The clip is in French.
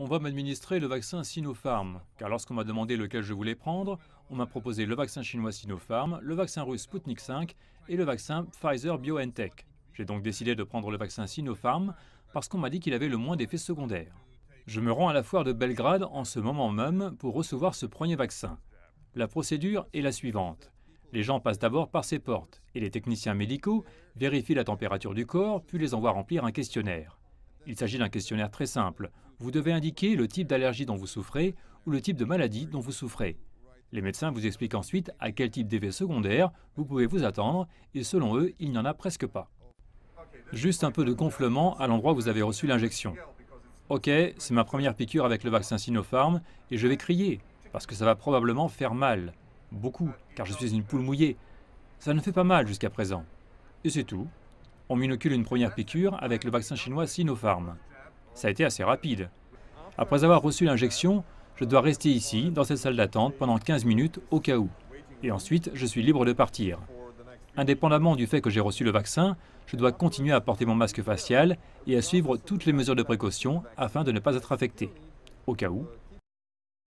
on va m'administrer le vaccin Sinopharm, car lorsqu'on m'a demandé lequel je voulais prendre, on m'a proposé le vaccin chinois Sinopharm, le vaccin russe Sputnik 5 et le vaccin Pfizer BioNTech. J'ai donc décidé de prendre le vaccin Sinopharm parce qu'on m'a dit qu'il avait le moins d'effets secondaires. Je me rends à la foire de Belgrade en ce moment même pour recevoir ce premier vaccin. La procédure est la suivante. Les gens passent d'abord par ces portes et les techniciens médicaux vérifient la température du corps puis les envoient remplir un questionnaire. Il s'agit d'un questionnaire très simple. Vous devez indiquer le type d'allergie dont vous souffrez ou le type de maladie dont vous souffrez. Les médecins vous expliquent ensuite à quel type d'effet secondaire vous pouvez vous attendre et selon eux, il n'y en a presque pas. Juste un peu de gonflement à l'endroit où vous avez reçu l'injection. Ok, c'est ma première piqûre avec le vaccin Sinopharm et je vais crier, parce que ça va probablement faire mal. Beaucoup, car je suis une poule mouillée. Ça ne fait pas mal jusqu'à présent. Et c'est tout. On m'inocule une première piqûre avec le vaccin chinois Sinopharm. Ça a été assez rapide. Après avoir reçu l'injection, je dois rester ici, dans cette salle d'attente, pendant 15 minutes au cas où. Et ensuite, je suis libre de partir. Indépendamment du fait que j'ai reçu le vaccin, je dois continuer à porter mon masque facial et à suivre toutes les mesures de précaution afin de ne pas être affecté. Au cas où,